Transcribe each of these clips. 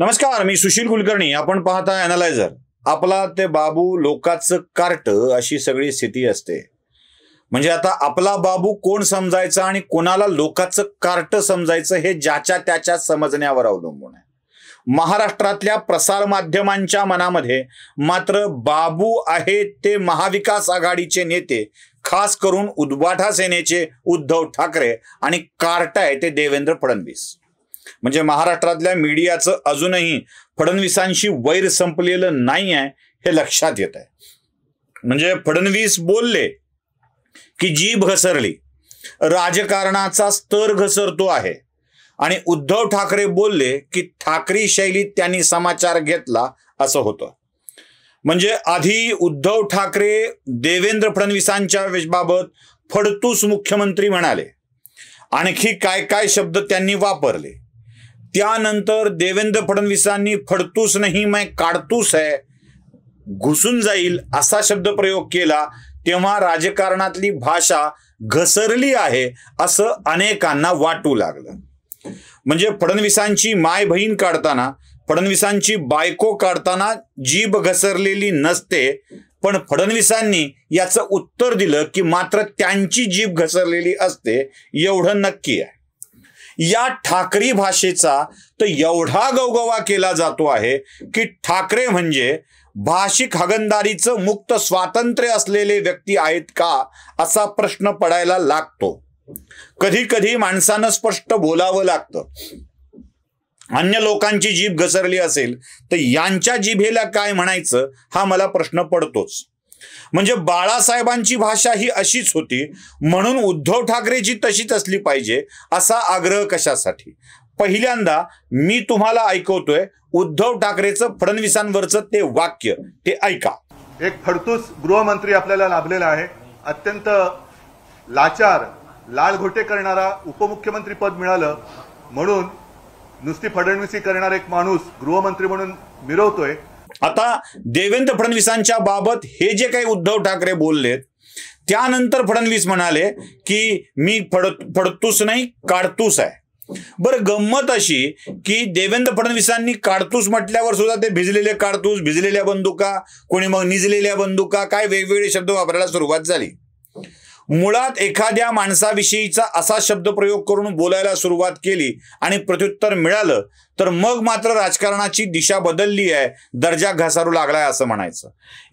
नमस्कार मी सुशील कुलकर्णी आपण पाहता अनालायझर आपला ते बाबू लोकाचं कार्ट अशी सगळी स्थिती असते म्हणजे आता आपला बाबू कोण समजायचा आणि कोणाला लोकाचं कार्ट समजायचं हे ज्याच्या त्याच्या समजण्यावर अवलंबून आहे महाराष्ट्रातल्या प्रसारमाध्यमांच्या मनामध्ये मात्र बाबू आहे ते महाविकास आघाडीचे नेते खास करून उद्वाठा सेनेचे उद्धव ठाकरे आणि कार्ट आहे ते देवेंद्र फडणवीस म्हणजे महाराष्ट्रातल्या मीडियाचं अजूनही फडणवीसांशी वैर संपलेलं नाही आहे हे लक्षात येत आहे म्हणजे फडणवीस बोलले की जीभ घसरली राजकारणाचा स्तर घसरतो आहे आणि उद्धव ठाकरे बोलले की ठाकरे शैलीत त्यांनी समाचार घेतला असं होतं म्हणजे आधी उद्धव ठाकरे देवेंद्र फडणवीसांच्या बाबत फडतूस मुख्यमंत्री म्हणाले आणखी काय काय शब्द त्यांनी वापरले त्यानंतर देवेंद्र फडणवीसांनी फडतूस नाही मै काढतूस आहे घुसून जाईल असा शब्द प्रयोग केला तेव्हा राजकारणातली भाषा घसरली आहे असं अनेकांना वाटू लागलं म्हणजे फडणवीसांची माय बहीण काढताना फडणवीसांची बायको काढताना जीभ घसरलेली नसते पण फडणवीसांनी याचं उत्तर दिलं की मात्र त्यांची जीभ घसरलेली असते एवढं नक्की आहे या ठाकरी भाषेचा तर एवढा गवगवा केला जातो आहे की ठाकरे म्हणजे भाषिक हगंदारीचं मुक्त स्वातंत्र्य असलेले व्यक्ती आहेत का असा प्रश्न पडायला लागतो कधी कधी माणसानं स्पष्ट बोलावं लागतं अन्य लोकांची जीभ घसरली असेल तर यांच्या जिभेला काय म्हणायचं हा मला प्रश्न पडतोच म्हणजे बाळासाहेबांची भाषा ही अशीच होती म्हणून उद्धव ठाकरेची तशीच असली पाहिजे असा आग्रह कशासाठी पहिल्यांदा मी तुम्हाला ऐकवतोय उद्धव ठाकरेचं फडणवीसांवरचं ते वाक्य ते ऐका एक फडतूस गृहमंत्री आपल्याला लाभलेला आहे अत्यंत लाचार लालघोटे करणारा उपमुख्यमंत्री पद मिळालं म्हणून नुसती फडणवीसी करणारा एक माणूस गृहमंत्री म्हणून मिरवतोय आता देवेंद्र फडणवीसांच्या बाबत हे जे काही उद्धव ठाकरे बोललेत त्यानंतर फडणवीस म्हणाले की मी फड फडतूस नाही काढतूस आहे बरं गंमत अशी की देवेंद्र फडणवीसांनी काढतूस म्हटल्यावर सुद्धा ते भिजलेले काढतूस भिजलेल्या बंदुका कोणी मग निजलेल्या बंदुका काय वेगवेगळे शब्द वापरायला सुरुवात झाली मुळात एखाद्या माणसाविषयीचा असा शब्द प्रयोग करून बोलायला सुरुवात केली आणि प्रत्युत्तर मिळालं तर मग मात्र राजकारणाची दिशा बदलली आहे दर्जा घसारू लागलाय असं म्हणायचं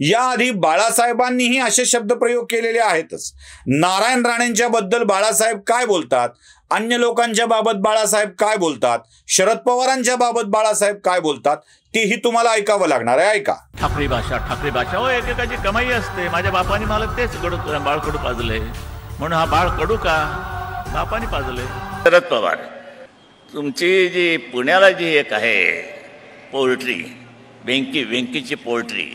याआधी बाळासाहेबांनीही असे शब्द प्रयोग केलेले आहेतच नारायण राणेंच्या बद्दल बाळासाहेब काय बोलतात अन्य लोकांच्या बाबत बाळासाहेब काय बोलतात शरद पवारांच्या बाबत बाळासाहेब काय बोलतात तेही तुम्हाला ऐकावं लागणार आहे ऐका ठाकरी भाषा ठाकरे भाषा हो एकेकाची कमाई असते माझ्या बापाने मला तेच कडू बाळकडू पाजले म्हणून हा बाळ कडू का बापाने पाजले शरद पवार तुमची जी पुण्याला जी एक आहे पोल्ट्री वेंकी वेंकीची पोल्ट्री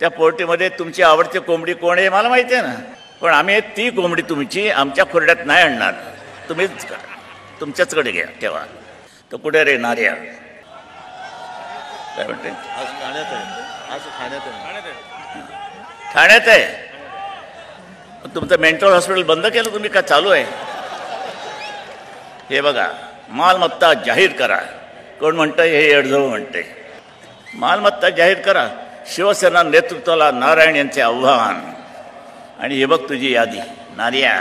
त्या पोल्ट्रीमध्ये तुमची आवडती कोंबडी कोण आहे मला माहिती आहे ना पण आम्ही ती कोंबडी तुमची आमच्या खुर्ड्यात नाही आणणार तुम्हीच तुमच्याचकडे घ्या ठेवा तर कुठे रे नार्या काय म्हणते ठाण्यात आहे तुमचं मेंटल हॉस्पिटल बंद केलं तुम्ही का चालू आहे हे बघा मालमत्ता जाहीर करा कोण म्हणतं हे अडजव म्हणते मालमत्ता जाहीर करा शिवसेना नेतृत्वाला नारायण यांचे आव्हान आणि हे बघ तुझी यादी नारिया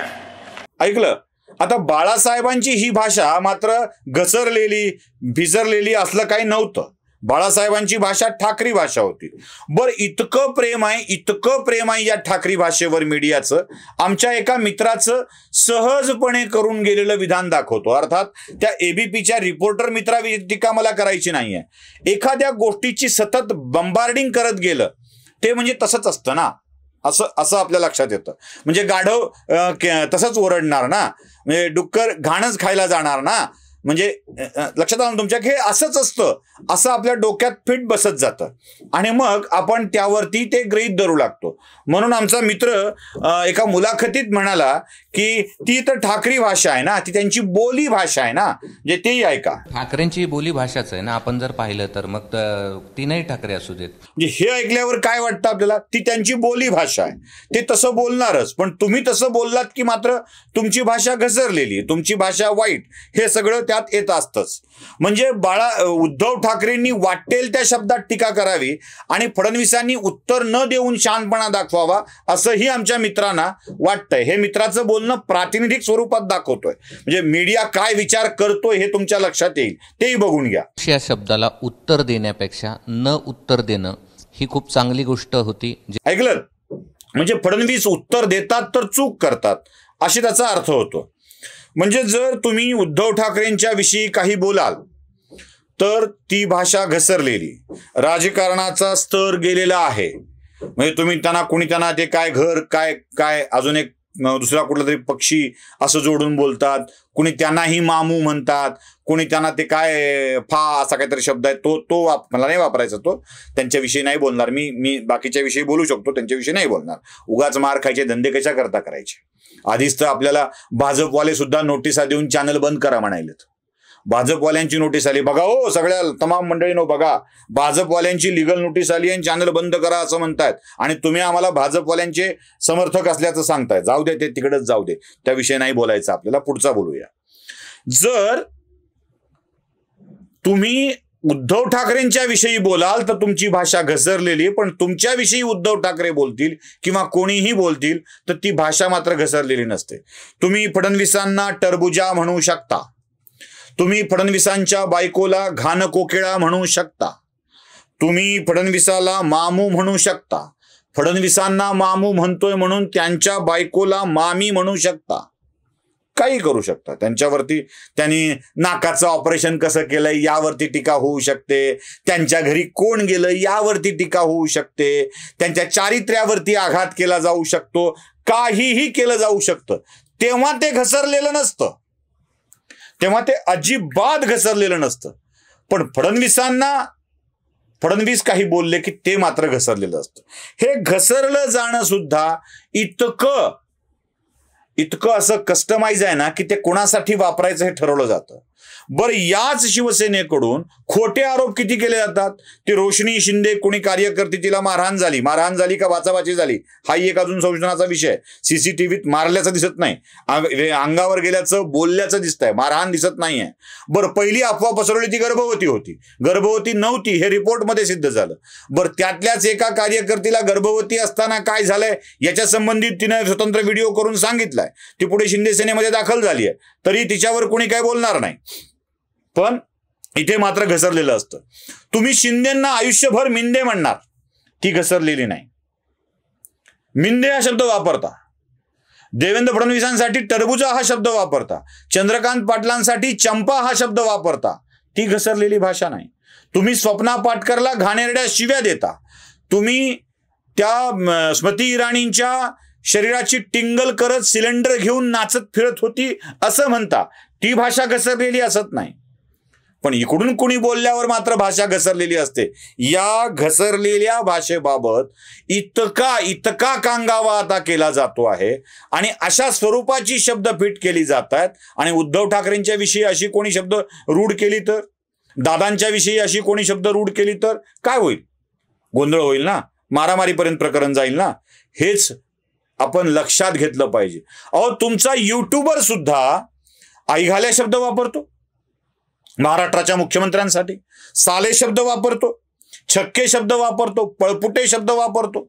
ऐकलं आता बाळासाहेबांची ही भाषा मात्र घसरलेली भिजरलेली असलं काही नव्हतं बाळासाहेबांची भाषा ठाकरी भाषा होती बर इतकं प्रेम आहे इतकं प्रेम आहे या ठाकरी भाषेवर मीडियाचं आमच्या एका मित्राचं सहजपणे करून गेलेलं विधान दाखवतो अर्थात त्या एबीपीच्या रिपोर्टर मित्रा टीका मला करायची नाहीये एखाद्या गोष्टीची सतत बंबार्डिंग करत गेलं ते म्हणजे तसंच असतं ना असं असं आपल्या लक्षात येतं म्हणजे गाढव तसंच ओरडणार ना म्हणजे डुक्कर घाणच खायला जाणार ना म्हणजे लक्षात आलं तुमच्या हे असंच असतं असं आपल्या डोक्यात फिट बसत जातं आणि मग आपण त्यावरती ते ग्रहित धरू लागतो म्हणून आमचा मित्र एका मुलाखतीत म्हणाला की ती तर ठाकरी भाषा आहे ना ती त्यांची बोली भाषा आहे ना म्हणजे तेही ऐका ठाकरेंची बोली भाषाच आहे ना आपण जर पाहिलं तर मग तीनही ठाकरे असू देत म्हणजे हे ऐकल्यावर काय वाटतं आपल्याला ती त्यांची बोली भाषा आहे ते तसं बोलणारच पण तुम्ही तसं बोललात की मात्र तुमची भाषा घसरलेली तुमची भाषा वाईट हे सगळं त्यात येत असतंच म्हणजे बाळा उद्धव ठाकरेंनी वाटेल त्या शब्दात टीका करावी आणि फडणवीसांनी उत्तर न देऊन शानपणा दाखवावा असंही आमच्या मित्रांना वाटतंय हे मित्राचं बोलणं प्रातिनिधिक स्वरूपात दाखवतोय म्हणजे मीडिया काय विचार करतोय हे तुमच्या लक्षात येईल तेही बघून घ्या या शब्दाला उत्तर देण्यापेक्षा न उत्तर देणं ही खूप चांगली गोष्ट होती ऐकलं म्हणजे फडणवीस उत्तर देतात तर चूक करतात अशी त्याचा अर्थ होतो म्हणजे जर तुम्ही उद्धव ठाकरेंच्या विषयी काही बोलाल तर ती भाषा घसरलेली राजकारणाचा स्तर गेलेला आहे म्हणजे तुम्ही त्यांना कुणी त्यांना ते काय घर काय काय अजून एक दुसरा कुठला तरी पक्षी असं जोडून बोलतात कुणी त्यांनाही मामू म्हणतात कुणी त्यांना ते काय फा असा काहीतरी शब्द आहे तो तो मला नाही वापरायचा तो त्यांच्याविषयी नाही बोलणार मी मी बाकीच्या विषयी बोलू शकतो त्यांच्याविषयी नाही बोलणार उगाच मार खायचे धंदे कशा करता करायचे आधीच तर आपल्याला भाजपवाले सुद्धा नोटिसा देऊन चॅनल बंद करा म्हणायलेत भाजपवाल्यांची नोटीस आली बघा हो सगळ्या तमाम नो बघा भाजपवाल्यांची लिगल नोटीस आली आणि चॅनल बंद करा असं म्हणतायत आणि तुम्ही आम्हाला भाजपवाल्यांचे समर्थक असल्याचं सांगताय जाऊ दे ते तिकडेच जाऊ दे त्याविषयी नाही बोलायचं आपल्याला पुढचा बोलूया जर तुम्ही उद्धव ठाकरेंच्या विषयी बोलाल तर तुमची भाषा घसरलेली पण तुमच्याविषयी उद्धव ठाकरे बोलतील किंवा कोणीही बोलतील तर ती भाषा मात्र घसरलेली नसते तुम्ही फडणवीसांना टरबुजा म्हणू शकता तुम्ही फडणवीसांच्या बायकोला घाण कोकिळा म्हणू शकता तुम्ही फडणवीसाला मामू म्हणू शकता फडणवीसांना मामू म्हणतोय म्हणून त्यांच्या बायकोला मामी म्हणू शकता काही करू शकता त्यांच्यावरती त्यांनी नाकाचं ऑपरेशन कसं केलंय यावरती टीका होऊ शकते त्यांच्या घरी कोण गेलं यावरती टीका होऊ शकते त्यांच्या चारित्र्यावरती आघात केला जाऊ शकतो काहीही केलं जाऊ शकतं तेव्हा ते घसरलेलं नसतं तेव्हा ते अजिबात घसरलेलं नसतं पण फडणवीसांना फडणवीस काही बोलले की ते मात्र घसरलेलं असतं हे घसरलं जाणं सुद्धा इतकं इतकं असं कस्टमाइज आहे ना की ते कोणासाठी वापरायचं हे ठरवलं जातं बरं याच शिवसेनेकडून खोटे आरोप किती केले जातात ते रोशनी शिंदे कोणी कार्यकर्ते तिला मारहाण झाली मारहाण झाली का वाचावाची झाली हाही एक अजून संशोधनाचा विषय सीसीटीव्हीत मारल्याचं दिसत नाही अंगावर गेल्याचं बोलल्याचं दिसतंय मारहाण दिसत नाहीये बरं पहिली अफवा पसरवली ती गर्भवती होती गर्भवती नव्हती हे रिपोर्टमध्ये सिद्ध झालं बरं त्यातल्याच एका कार्यकर्तीला गर्भवती असताना काय झालंय याच्या संबंधित तिने स्वतंत्र व्हिडिओ करून सांगितलाय ती पुढे शिंदे सेनेमध्ये दाखल झाली आहे तरी तिच्यावर कोणी काय बोलणार नाही पण इथे मात्र घसरलेलं असतं तुम्ही शिंदेंना आयुष्यभर मिंदे म्हणणार ती घसरलेली नाही मिंदे हा शब्द वापरता देवेंद्र फडणवीसांसाठी टरबुजा हा शब्द वापरता चंद्रकांत पाटलांसाठी चंपा हा शब्द वापरता ती घसरलेली भाषा नाही तुम्ही स्वप्ना पाटकरला घाणेरड्या शिव्या देता तुम्ही त्या स्मृती इराणींच्या शरीराची टिंगल करत सिलेंडर घेऊन नाचत फिरत होती असं म्हणता ती भाषा घसरलेली असत नाही पण इकडून कुणी बोलल्यावर मात्र भाषा घसरलेली असते या घसरलेल्या भाषेबाबत इतका इतका कांगावा आता केला जातो आहे आणि अशा स्वरूपाची शब्द फिट केली जात आहेत आणि उद्धव ठाकरेंच्या विषयी अशी कोणी शब्द रूढ केली तर दादांच्या विषयी अशी कोणी शब्द रूढ केली तर काय होईल गोंधळ होईल ना मारामारीपर्यंत प्रकरण जाईल ना हेच आपण लक्षात घेतलं पाहिजे अहो तुमचा युट्यूबर सुद्धा आईघाल्या शब्द वापरतो महाराष्ट्राच्या मुख्यमंत्र्यांसाठी साले शब्द वापरतो छक्के शब्द वापरतो पळपुटे शब्द वापरतो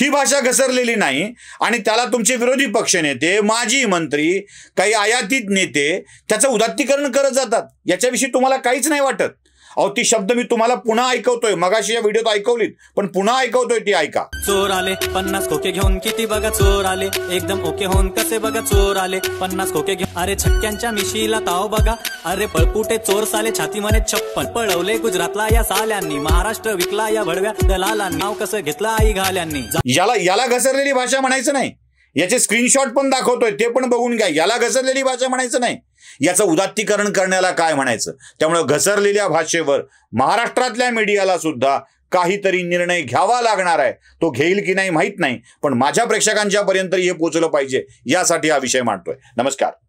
ही भाषा घसरलेली नाही आणि त्याला तुमचे विरोधी पक्ष नेते माजी मंत्री काही आयातीत नेते त्याचं उदात्तीकरण करत जातात याच्याविषयी तुम्हाला काहीच नाही वाटत अहो ती शब्द मी तुम्हाला पुन्हा ऐकवतोय मगाशी या व्हिडिओत ऐकवलीत पण पुन्हा ऐकवतोय ती ऐका चोर आले पन्नास खोके घेऊन किती बघा चोर आले एकदम ओके होऊन कसे बघा चोर आले पन्नास खोके घेऊन अरे छक्क्यांच्या मिशीला ताव बघा अरे पळपुटे चोर साले छाती मने छप्पन पळवले गुजरातला या साल्यांनी महाराष्ट्र विकला या भडव्या दलालांनी नाव कसं घेतलं आई घाल्यांनी याला याला घसरलेली भाषा म्हणायचं नाही याचे स्क्रीनशॉट पण दाखवतोय ते पण बघून घ्या याला घसरलेली भाषा म्हणायचं नाही याचं उदात्तीकरण करण्याला काय म्हणायचं त्यामुळे घसरलेल्या भाषेवर महाराष्ट्रातल्या मीडियाला सुद्धा काहीतरी निर्णय घ्यावा लागणार आहे तो घेईल की नाही माहीत नाही पण माझ्या प्रेक्षकांच्या पर्यंत हे पोचलं पाहिजे यासाठी हा विषय मांडतोय नमस्कार